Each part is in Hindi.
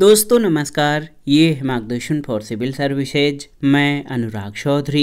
दोस्तों नमस्कार ये मार्गदर्शन फॉर सिविल सर्विसेज मैं अनुराग चौधरी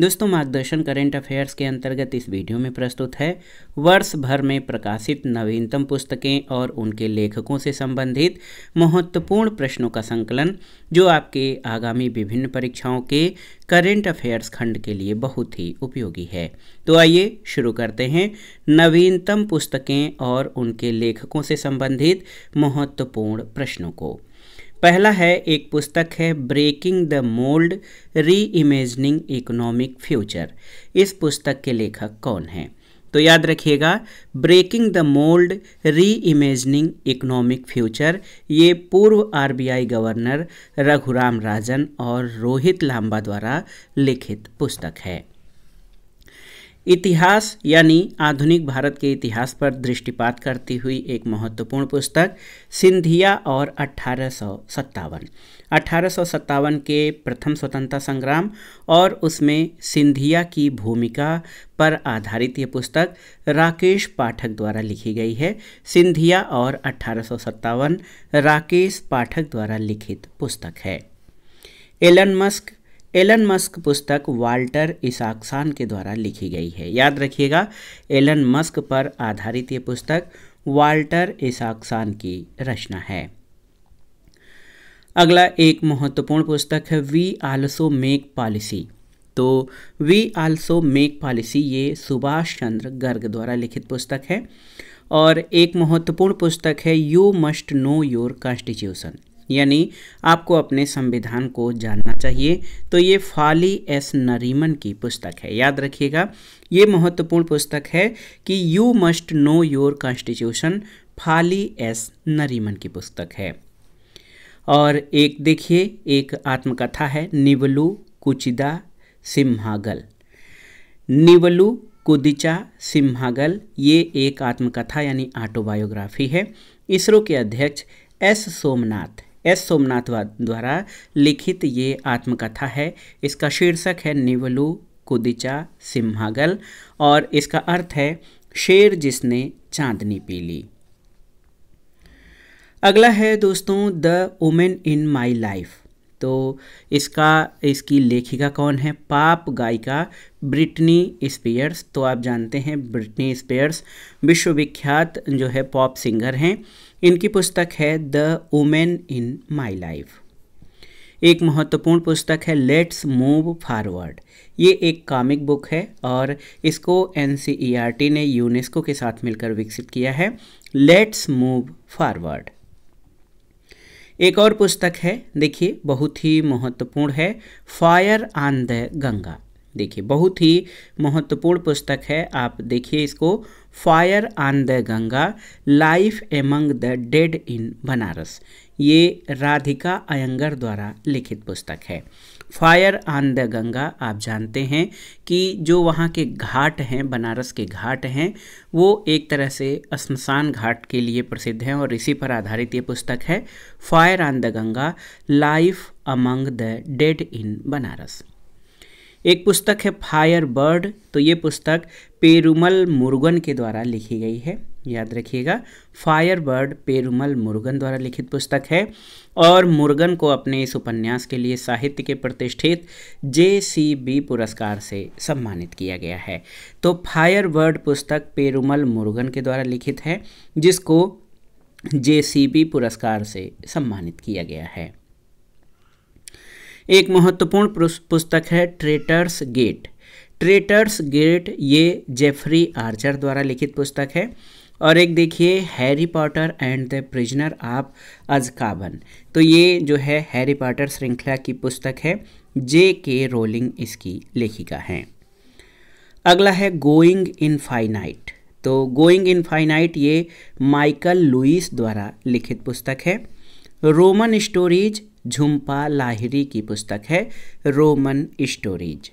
दोस्तों मार्गदर्शन करेंट अफेयर्स के अंतर्गत इस वीडियो में प्रस्तुत है वर्ष भर में प्रकाशित नवीनतम पुस्तकें और उनके लेखकों से संबंधित महत्वपूर्ण प्रश्नों का संकलन जो आपके आगामी विभिन्न परीक्षाओं के करेंट अफेयर्स खंड के लिए बहुत ही उपयोगी है तो आइए शुरू करते हैं नवीनतम पुस्तकें और उनके लेखकों से संबंधित महत्वपूर्ण प्रश्नों को पहला है एक पुस्तक है breaking the mould reimagining economic future इस पुस्तक के लेखक कौन हैं तो याद रखिएगा breaking the mould reimagining economic future ये पूर्व आरबीआई गवर्नर रघुराम राजन और रोहित लांबा द्वारा लिखित पुस्तक है इतिहास यानी आधुनिक भारत के इतिहास पर दृष्टिपात करती हुई एक महत्वपूर्ण पुस्तक सिंधिया और अठारह सौ सत्तावन के प्रथम स्वतंत्रता संग्राम और उसमें सिंधिया की भूमिका पर आधारित ये पुस्तक राकेश पाठक द्वारा लिखी गई है सिंधिया और अठारह राकेश पाठक द्वारा लिखित पुस्तक है एलन मस्क एलन मस्क पुस्तक वाल्टर इसाकसान के द्वारा लिखी गई है याद रखिएगा एलन मस्क पर आधारित ये पुस्तक वाल्टर इसाकसान की रचना है अगला एक महत्वपूर्ण पुस्तक है वी आल्सो मेक पॉलिसी तो वी आल्सो मेक पॉलिसी ये सुभाष चंद्र गर्ग द्वारा लिखित पुस्तक है और एक महत्वपूर्ण पुस्तक है you must know your constitution यानी आपको अपने संविधान को जानना चाहिए तो ये फाली एस नरीमन की पुस्तक है याद रखिएगा ये महत्वपूर्ण पुस्तक है कि you must know your constitution Fali S Nariman की पुस्तक है और एक देखिए एक आत्मकथा है निवलू कुचिदा सिम्हागल निवलू कुदिचा सिम्हागल ये एक आत्मकथा यानी ऑटोबायोग्राफी है इसरो के अध्यक्ष एस सोमनाथ एस सोमनाथ द्वारा लिखित ये आत्मकथा है इसका शीर्षक है निवलू कुदिचा सिम्हागल और इसका अर्थ है शेर जिसने चांदनी पी ली अगला है दोस्तों the women in my life तो इसका इसकी लेखिका कौन है पाप गायिका ब्रिटनी स्पेयर्स तो आप जानते हैं ब्रिटनी स्पेयर्स विश्वविख्यात जो है पॉप सिंगर हैं इनकी पुस्तक है the women in my life एक महत्वपूर्ण पुस्तक है लेट्स मूव फॉरवर्ड ये एक कॉमिक बुक है और इसको एन ने यूनेस्को के साथ मिलकर विकसित किया है लेट्स मूव फॉरवर्ड एक और पुस्तक है देखिए बहुत ही महत्वपूर्ण है फायर ऑन द गंगा देखिए बहुत ही महत्वपूर्ण पुस्तक है आप देखिए इसको fire on the Ganga life among the dead in Banaras ये राधिका अयंगर द्वारा लिखित पुस्तक है फायर ऑन द गंगा आप जानते हैं कि जो वहाँ के घाट हैं बनारस के घाट हैं वो एक तरह से शमशान घाट के लिए प्रसिद्ध हैं और इसी पर आधारित ये पुस्तक है fire on the Ganga life among the dead in Banaras एक पुस्तक है फायर बर्ड तो ये पुस्तक पेरुमल मुर्गन के द्वारा लिखी गई है याद रखिएगा फायरबर्ड पेरुमल मुर्गन द्वारा लिखित पुस्तक है और मुर्गन को अपने इस उपन्यास के लिए साहित्य के प्रतिष्ठित जे सी बी पुरस्कार से सम्मानित किया गया है तो फायरबर्ड पुस्तक पेरुमल मुर्गन के द्वारा लिखित है जिसको जे सी बी पुरस्कार से सम्मानित किया गया है एक महत्वपूर्ण पुस्तक है ट्रेटर्स गेट ट्रेटर्स गेट ये जेफरी आर्चर द्वारा लिखित पुस्तक है और एक देखिए Harry Potter and the prisoner of Azkaban तो ये जो है हैरी पॉटर श्रृंखला की पुस्तक है जे के रोलिंग इसकी लेखिका हैं अगला है गोइंग इन फाइनाइट तो गोइंग इन फाइनाइट ये माइकल लुइस द्वारा लिखित पुस्तक है रोमन स्टोरीज झुम्पा लाहिरी की पुस्तक है रोमन स्टोरीज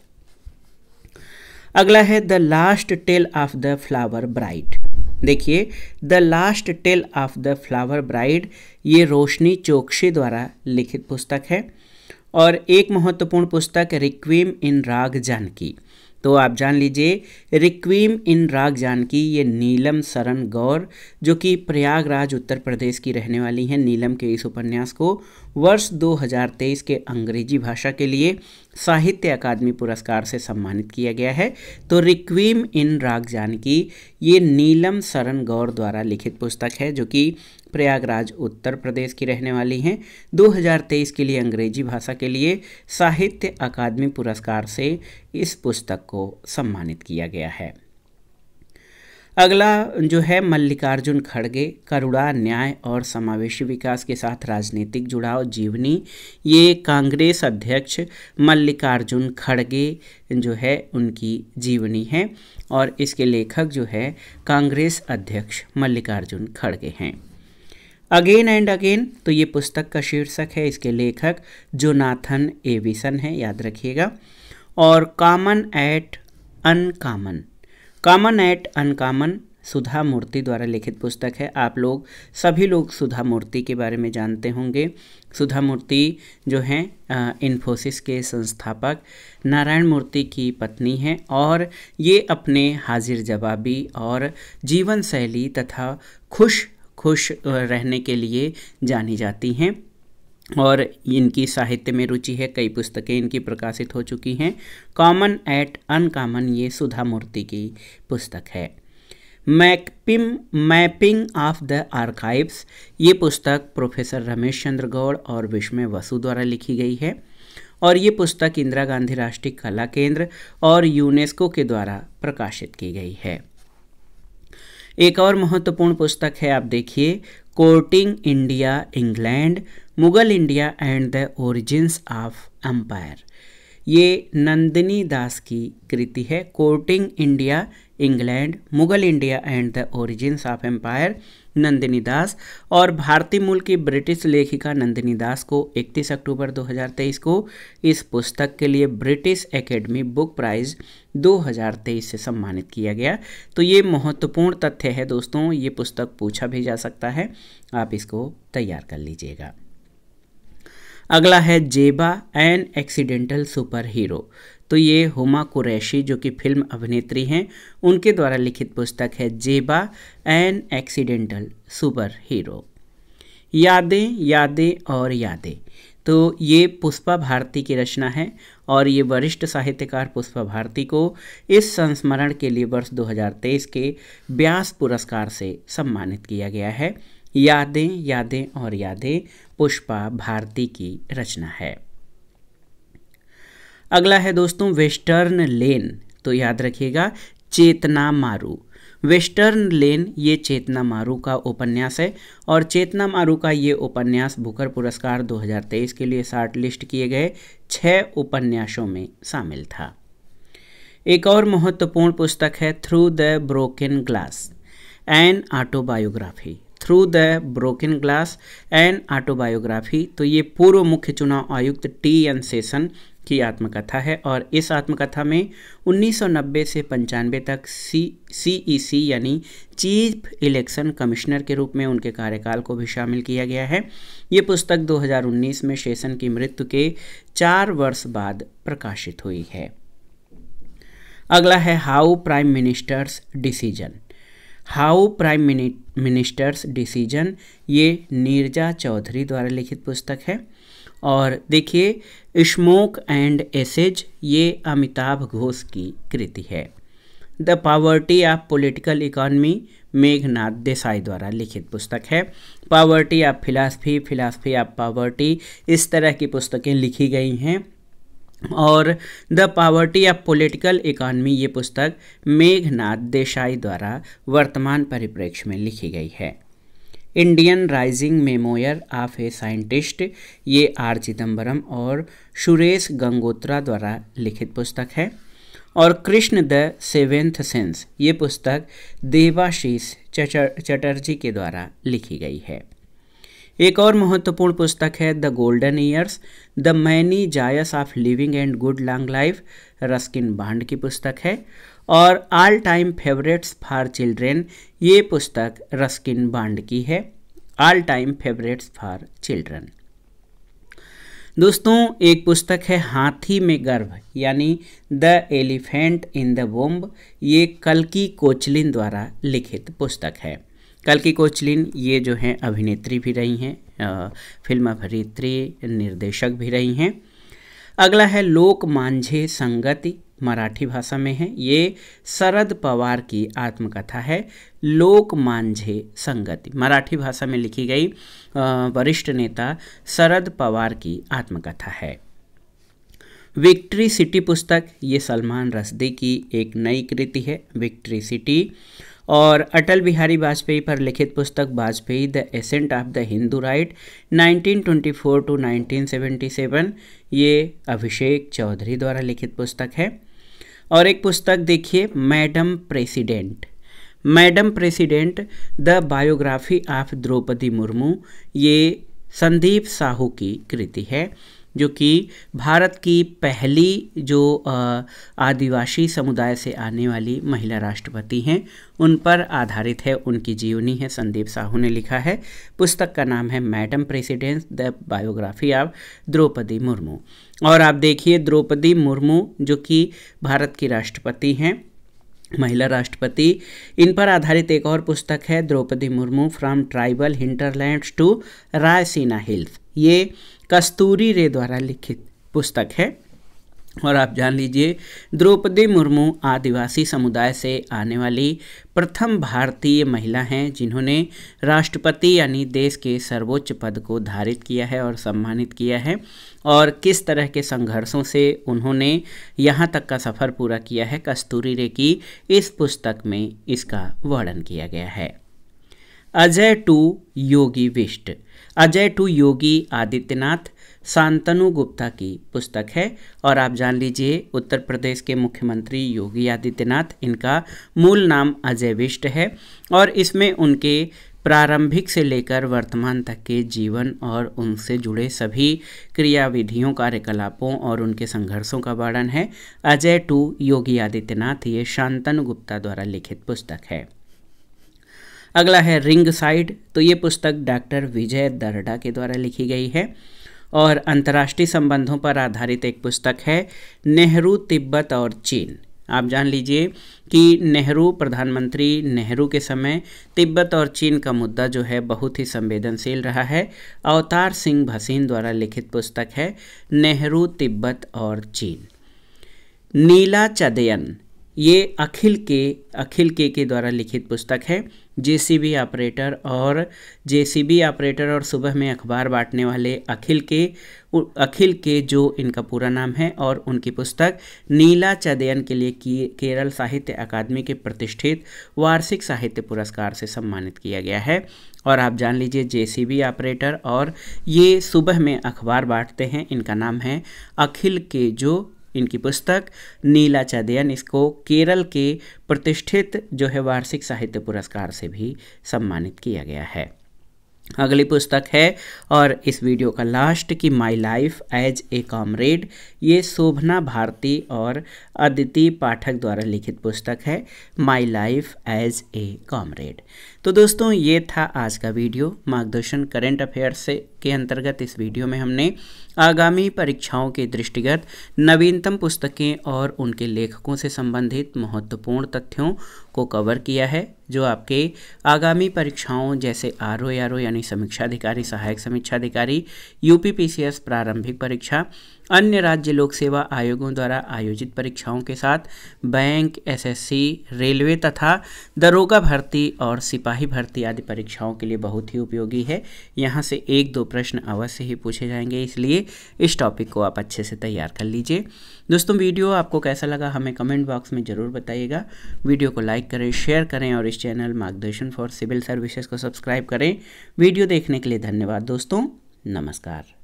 अगला है the last tale of the flower bride देखिए the last tale of the flower bride ये रोशनी चोकशी द्वारा लिखित पुस्तक है और एक महत्वपूर्ण पुस्तक रिक्वीम इन राग जानकी तो आप जान लीजिए रिक्वीम इन राग जानकी ये नीलम सरन गौर जो कि प्रयागराज उत्तर प्रदेश की रहने वाली हैं नीलम के इस उपन्यास को वर्ष 2023 के अंग्रेजी भाषा के लिए साहित्य अकादमी पुरस्कार से सम्मानित किया गया है तो रिक्वीम इन राग जानकी ये नीलम सरन गौर द्वारा लिखित पुस्तक है जो कि प्रयागराज उत्तर प्रदेश की रहने वाली हैं 2023 के लिए अंग्रेजी भाषा के लिए साहित्य अकादमी पुरस्कार से इस पुस्तक को सम्मानित किया गया है अगला जो है मल्लिकार्जुन खड़गे करुणा न्याय और समावेशी विकास के साथ राजनीतिक जुड़ाव जीवनी ये कांग्रेस अध्यक्ष मल्लिकार्जुन खड़गे जो है उनकी जीवनी है और इसके लेखक जो है कांग्रेस अध्यक्ष मल्लिकार्जुन खड़गे हैं अगेन एंड अगेन तो ये पुस्तक का शीर्षक है इसके लेखक जोनाथन एविसन है याद रखिएगा और common at uncommon common at uncommon Sudha Murty द्वारा लिखित पुस्तक है आप लोग सभी लोग सुधा मूर्ति के बारे में जानते होंगे सुधा मूर्ति जो हैं इन्फोसिस के संस्थापक नारायण मूर्ति की पत्नी हैं और ये अपने हाजिर जवाबी और जीवन शैली तथा खुश खुश रहने के लिए जानी जाती हैं और इनकी साहित्य में रुचि है कई पुस्तकें इनकी प्रकाशित हो चुकी हैं कॉमन एट अनकॉमन ये सुधा मूर्ति की पुस्तक है मैकपिम मैपिंग ऑफ द आर्काइव्स ये पुस्तक प्रोफेसर रमेश चंद्र गौड़ और विस्मय वसु द्वारा लिखी गई है और ये पुस्तक इंदिरा गांधी राष्ट्रीय कला केंद्र और यूनेस्को के द्वारा प्रकाशित की गई है एक और महत्वपूर्ण पुस्तक है आप देखिए courting India England Mughal India and the origins of empire ये नंदिनी दास की कृति है courting India England Mughal India and the origins of empire Nandini Das और भारतीय मूल की ब्रिटिश लेखिका नंदिनी दास को 31 अक्टूबर 2023 को इस पुस्तक के लिए ब्रिटिश एकेडमी बुक प्राइज़ 2023 से सम्मानित किया गया तो ये महत्वपूर्ण तथ्य है दोस्तों ये पुस्तक पूछा भी जा सकता है आप इसको तैयार कर लीजिएगा अगला है जेबा एन एक्सीडेंटल सुपर हीरो तो ये हुमा कुरैशी जो कि फिल्म अभिनेत्री हैं उनके द्वारा लिखित पुस्तक है जेबा एन एक्सीडेंटल सुपर हीरो यादें यादें और यादें तो ये पुष्पा भारती की रचना है और ये वरिष्ठ साहित्यकार पुष्पा भारती को इस संस्मरण के लिए वर्ष 2023 के ब्यास पुरस्कार से सम्मानित किया गया है यादें यादें और यादें पुष्पा भारती की रचना है अगला है दोस्तों वेस्टर्न लेन तो याद रखिएगा चेतना मारू वेस्टर्न लेन ये चेतना मारू का उपन्यास है और चेतना मारू का ये उपन्यास बुकर पुरस्कार 2023 के लिए शार्ट लिस्ट किए गए छः उपन्यासों में शामिल था एक और महत्वपूर्ण पुस्तक है through the broken glass an autobiography through the broken glass and autobiography तो ये पूर्व मुख्य चुनाव आयुक्त टी एन सेशन की आत्मकथा है और इस आत्मकथा में 1990 से पंचानवे तक सी सी e यानी चीफ इलेक्शन कमिश्नर के रूप में उनके कार्यकाल को भी शामिल किया गया है ये पुस्तक 2019 में शेषन की मृत्यु के चार वर्ष बाद प्रकाशित हुई है अगला है how prime ministers decision how prime ministers decision ये नीरजा चौधरी द्वारा लिखित पुस्तक है और देखिए स्मोक एंड एसेज ये अमिताभ घोष की कृति है the poverty of political economy Meghnad Desai द्वारा लिखित पुस्तक है poverty of philosophy philosophy of poverty इस तरह की पुस्तकें लिखी गई हैं और the poverty of political economy ये पुस्तक मेघनाथ देसाई द्वारा वर्तमान परिप्रेक्ष्य में लिखी गई है Indian rising memoir of a scientist ये आर चिदम्बरम और सुरेश गंगोत्रा द्वारा लिखित पुस्तक है और कृष्ण द सेवेंथ सेंस ये पुस्तक देवाशीष चटर्जी के द्वारा लिखी गई है एक और महत्वपूर्ण पुस्तक है the golden years the many joys of living and good long life Ruskin Bond की पुस्तक है और all time favourites for children ये पुस्तक रस्किन बांड की है all time favourites for children दोस्तों एक पुस्तक है हाथी में गर्भ यानी the elephant in the womb ये कल्की कोचलिन द्वारा लिखित पुस्तक है कल्की कोचलिन ये जो हैं अभिनेत्री भी रही हैं फिल्म अभिनेत्री निर्देशक भी रही हैं अगला है लोक मांझे संगति मराठी भाषा में है ये शरद पवार की आत्मकथा है लोक मांझे संगति मराठी भाषा में लिखी गई वरिष्ठ नेता शरद पवार की आत्मकथा है विक्ट्री सिटी पुस्तक ये सलमान रसदी की एक नई कृति है विक्ट्री सिटी और अटल बिहारी वाजपेयी पर लिखित पुस्तक Vajpayee the ascent of the Hindu right 1924 to 1977 ये अभिषेक चौधरी द्वारा लिखित पुस्तक है और एक पुस्तक देखिए madam president madam president the biography of Draupadi Murmu ये संदीप साहू की कृति है जो कि भारत की पहली जो आदिवासी समुदाय से आने वाली महिला राष्ट्रपति हैं उन पर आधारित है उनकी जीवनी है संदीप साहू ने लिखा है पुस्तक का नाम है madam president the biography of Draupadi Murmu और आप देखिए द्रौपदी मुर्मू जो कि भारत की राष्ट्रपति हैं महिला राष्ट्रपति इन पर आधारित एक और पुस्तक है Draupadi Murmu from tribal hinterlands to Raisina hills ये कस्तूरी रे द्वारा लिखित पुस्तक है और आप जान लीजिए द्रौपदी मुर्मू आदिवासी समुदाय से आने वाली प्रथम भारतीय महिला हैं जिन्होंने राष्ट्रपति यानी देश के सर्वोच्च पद को धारित किया है और सम्मानित किया है और किस तरह के संघर्षों से उन्होंने यहाँ तक का सफ़र पूरा किया है कस्तूरी रे की इस पुस्तक में इसका वर्णन किया गया है अजय टू योगी विष्ट अजय टू योगी आदित्यनाथ शांतनु गुप्ता की पुस्तक है और आप जान लीजिए उत्तर प्रदेश के मुख्यमंत्री योगी आदित्यनाथ इनका मूल नाम अजय विष्ट है और इसमें उनके प्रारंभिक से लेकर वर्तमान तक के जीवन और उनसे जुड़े सभी क्रियाविधियों कार्यकलापों और उनके संघर्षों का वर्णन है अजय टू योगी आदित्यनाथ ये शांतनु गुप्ता द्वारा लिखित पुस्तक है अगला है रिंग साइड तो ये पुस्तक डॉक्टर विजय दरडा के द्वारा लिखी गई है और अंतर्राष्ट्रीय संबंधों पर आधारित एक पुस्तक है नेहरू तिब्बत और चीन आप जान लीजिए कि नेहरू प्रधानमंत्री नेहरू के समय तिब्बत और चीन का मुद्दा जो है बहुत ही संवेदनशील रहा है अवतार सिंह भसीन द्वारा लिखित पुस्तक है नेहरू तिब्बत और चीन नीला चदयन ये अखिल के अखिल के के द्वारा लिखित पुस्तक है जेसीबी ऑपरेटर और जेसीबी ऑपरेटर और सुबह में अखबार बांटने वाले अखिल के अखिल के जो इनका पूरा नाम है और उनकी पुस्तक नीला चदयन के लिए की केरल साहित्य अकादमी के प्रतिष्ठित वार्षिक साहित्य पुरस्कार से सम्मानित किया गया है और आप जान लीजिए जेसीबी ऑपरेटर और ये सुबह में अखबार बांटते हैं इनका नाम है अखिल के जो इनकी पुस्तक नीला चदयन इसको केरल के प्रतिष्ठित जो है वार्षिक साहित्य पुरस्कार से भी सम्मानित किया गया है अगली पुस्तक है और इस वीडियो का लास्ट की my life as a comrade ये शोभना भारती और अदिति पाठक द्वारा लिखित पुस्तक है my life as a comrade तो दोस्तों ये था आज का वीडियो मार्गदर्शन करंट अफेयर्स से के अंतर्गत इस वीडियो में हमने आगामी परीक्षाओं के दृष्टिगत नवीनतम पुस्तकें और उनके लेखकों से संबंधित महत्वपूर्ण तथ्यों को कवर किया है जो आपके आगामी परीक्षाओं जैसे आर ओ यानी समीक्षाधिकारी सहायक समीक्षाधिकारी यू प्रारंभिक परीक्षा अन्य राज्य लोक सेवा आयोगों द्वारा आयोजित परीक्षाओं के साथ बैंक एसएससी, रेलवे तथा दरोगा भर्ती और सिपाही भर्ती आदि परीक्षाओं के लिए बहुत ही उपयोगी है यहाँ से एक दो प्रश्न अवश्य ही पूछे जाएंगे इसलिए इस टॉपिक को आप अच्छे से तैयार कर लीजिए दोस्तों वीडियो आपको कैसा लगा हमें कमेंट बॉक्स में ज़रूर बताइएगा वीडियो को लाइक करें शेयर करें और इस channel Margdarshan for civil services को सब्सक्राइब करें वीडियो देखने के लिए धन्यवाद दोस्तों नमस्कार